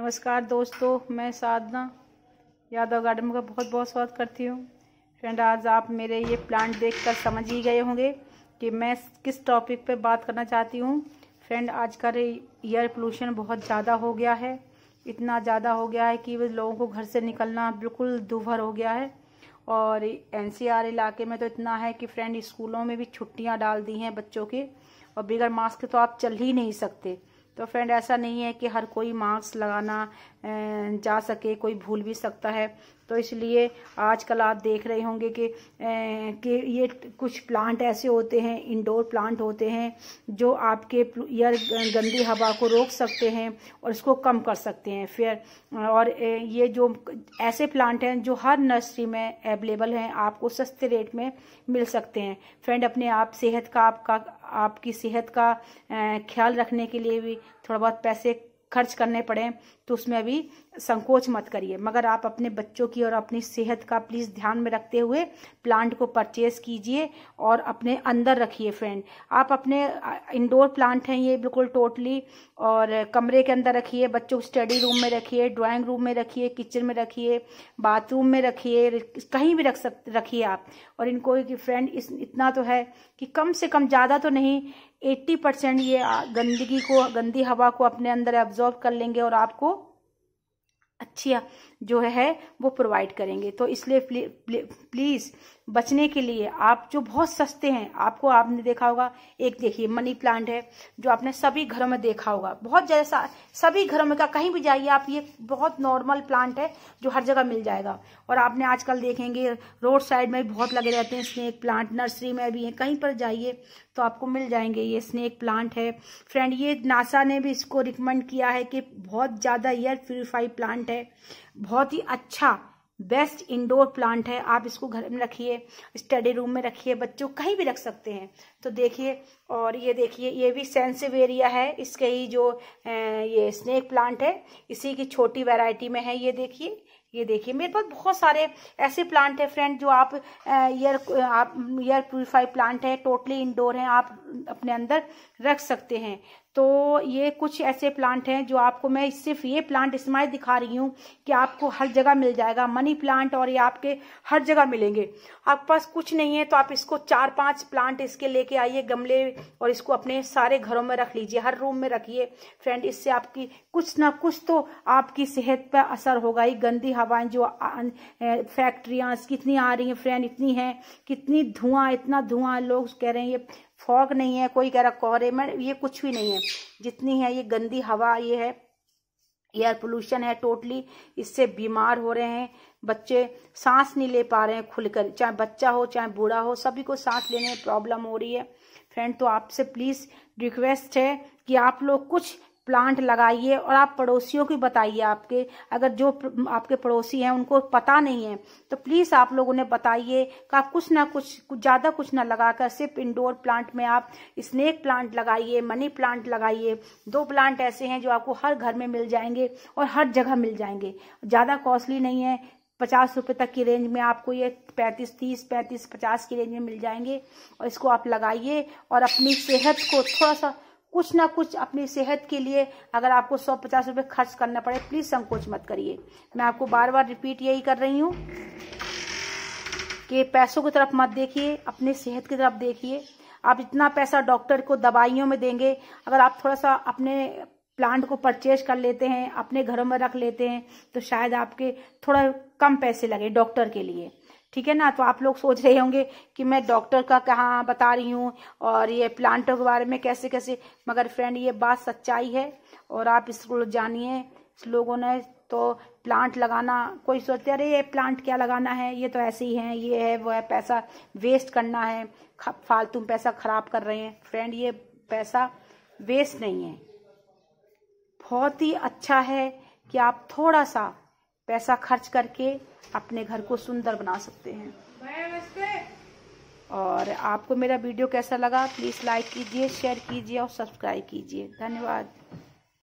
नमस्कार दोस्तों मैं साधना यादव गार्डन का बहुत बहुत स्वागत करती हूँ फ्रेंड आज आप मेरे ये प्लांट देखकर समझ ही गए होंगे कि मैं किस टॉपिक पे बात करना चाहती हूँ फ्रेंड आज कल एयर पोल्यूशन बहुत ज़्यादा हो गया है इतना ज़्यादा हो गया है कि लोगों को घर से निकलना बिल्कुल दूभर हो गया है और एन इलाके में तो इतना है कि फ्रेंड स्कूलों में भी छुट्टियाँ डाल दी हैं बच्चों के और बगैर मास्क तो आप चल ही नहीं सकते तो फ्रेंड ऐसा नहीं है कि हर कोई मास्क लगाना अं, जा सके कोई भूल भी सकता है तो इसलिए आजकल आप देख रहे होंगे कि अं, कि ये कुछ प्लांट ऐसे होते हैं इंडोर प्लांट होते हैं जो आपके ईयर गंदी हवा को रोक सकते हैं और इसको कम कर सकते हैं फिर और अं, ये जो ऐसे प्लांट हैं जो हर नर्सरी में अवेलेबल हैं आपको सस्ते रेट में मिल सकते हैं फ्रेंड अपने आप सेहत का आपका आपकी सेहत का ख्याल रखने के लिए भी थोड़ा बहुत पैसे खर्च करने पड़े तो उसमें अभी संकोच मत करिए मगर आप अपने बच्चों की और अपनी सेहत का प्लीज़ ध्यान में रखते हुए प्लांट को परचेज कीजिए और अपने अंदर रखिए फ्रेंड आप अपने इंडोर प्लांट हैं ये बिल्कुल टोटली और कमरे के अंदर रखिए बच्चों को स्टडी रूम में रखिए ड्राइंग रूम में रखिए किचन में रखिए बाथरूम में रखिए कहीं भी रख सक रखिए आप और इनको फ्रेंड इस इतना तो है कि कम से कम ज़्यादा तो नहीं 80 परसेंट ये गंदगी को गंदी हवा को अपने अंदर एब्जॉर्ब कर लेंगे और आपको अच्छी जो है वो प्रोवाइड करेंगे तो इसलिए प्लीज़ बचने के लिए आप जो बहुत सस्ते हैं आपको आपने देखा होगा एक देखिए मनी प्लांट है जो आपने सभी घरों में देखा होगा बहुत जैसा सभी घरों में का कहीं भी जाइए आप ये बहुत नॉर्मल प्लांट है जो हर जगह मिल जाएगा और आपने आजकल देखेंगे रोड साइड में भी बहुत लगे रहते हैं स्नेक प्लांट नर्सरी में भी है कहीं पर जाइए तो आपको मिल जाएंगे ये स्नेक प्लांट है फ्रेंड ये नासा ने भी इसको रिकमेंड किया है कि बहुत ज़्यादा एयर प्योरीफाई प्लांट है बहुत ही अच्छा बेस्ट इंडोर प्लांट है आप इसको घर में रखिए स्टडी रूम में रखिए बच्चों कहीं भी रख सकते हैं तो देखिए और ये देखिए ये भी सेंसिव एरिया है इसके ही जो ये स्नेक प्लांट है इसी की छोटी वैरायटी में है ये देखिए ये देखिए मेरे पास बहुत सारे ऐसे प्लांट है फ्रेंड जो आप एयर आप एयर प्योरीफाई प्लांट है टोटली इंडोर है आप अपने अंदर रख सकते हैं तो ये कुछ ऐसे प्लांट हैं जो आपको मैं सिर्फ ये प्लांट इसमें दिखा रही हूँ कि आपको हर जगह मिल जाएगा मनी प्लांट और ये आपके हर जगह मिलेंगे आपके पास कुछ नहीं है तो आप इसको चार पांच प्लांट इसके लेके आइए गमले और इसको अपने सारे घरों में रख लीजिए हर रूम में रखिए फ्रेंड इससे आपकी कुछ ना कुछ तो आपकी सेहत पर असर होगा ही गंदी हवाएं जो फैक्ट्रियाँ अं, कितनी आ रही हैं फ्रेंड इतनी हैं कितनी धुआं इतना धुआं लोग कह रहे हैं ये फॉग नहीं है कोई कह रहा कोहरे में ये कुछ भी नहीं है जितनी है ये गंदी हवा ये है एयर पोल्यूशन है टोटली इससे बीमार हो रहे हैं बच्चे सांस नहीं ले पा रहे हैं खुलकर चाहे बच्चा हो चाहे बूढ़ा हो सभी को सांस लेने में प्रॉब्लम हो रही है फ्रेंड तो आपसे प्लीज़ रिक्वेस्ट है कि आप लोग कुछ प्लांट लगाइए और आप पड़ोसियों की बताइए आपके अगर जो आपके पड़ोसी हैं उनको पता नहीं है तो प्लीज़ आप लोग उन्हें बताइए का आप कुछ ना कुछ कुछ ज़्यादा कुछ ना लगाकर सिर्फ इंडोर प्लांट में आप स्नेक प्लांट लगाइए मनी प्लांट लगाइए दो प्लांट ऐसे हैं जो आपको हर घर में मिल जाएंगे और हर जगह मिल जाएंगे ज़्यादा कॉस्टली नहीं है पचास रुपये तक की रेंज में आपको ये पैंतीस तीस पैंतीस पचास की रेंज में मिल जाएंगे और इसको आप लगाइए और अपनी सेहत को थोड़ा सा कुछ ना कुछ अपनी सेहत के लिए अगर आपको सौ पचास रुपये खर्च करना पड़े प्लीज़ संकोच मत करिए मैं आपको बार बार रिपीट यही कर रही हूँ कि पैसों की तरफ मत देखिए अपने सेहत की तरफ देखिए आप इतना पैसा डॉक्टर को दवाइयों में देंगे अगर आप थोड़ा सा अपने प्लांट को परचेज कर लेते हैं अपने घरों में रख लेते हैं तो शायद आपके थोड़ा कम पैसे लगे डॉक्टर के लिए ठीक है ना तो आप लोग सोच रहे होंगे कि मैं डॉक्टर का कहाँ बता रही हूँ और ये प्लांटों के बारे में कैसे कैसे मगर फ्रेंड ये बात सच्चाई है और आप इसको जानिए लोगों ने तो प्लांट लगाना कोई सोचते अरे ये प्लांट क्या लगाना है ये तो ऐसे ही है ये है वो है पैसा वेस्ट करना है फालतू पैसा खराब कर रहे हैं फ्रेंड ये पैसा वेस्ट नहीं है बहुत ही अच्छा है कि आप थोड़ा सा पैसा खर्च करके अपने घर को सुंदर बना सकते हैं और आपको मेरा वीडियो कैसा लगा प्लीज़ लाइक कीजिए शेयर कीजिए और सब्सक्राइब कीजिए धन्यवाद